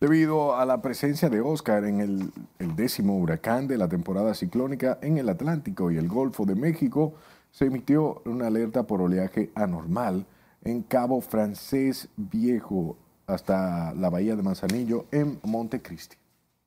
debido a la presencia de Oscar en el, décimo huracán de la temporada ciclónica en el Atlántico y el Golfo de México, se emitió una alerta por oleaje anormal en Cabo Francés Viejo hasta la Bahía de Manzanillo en Montecristi.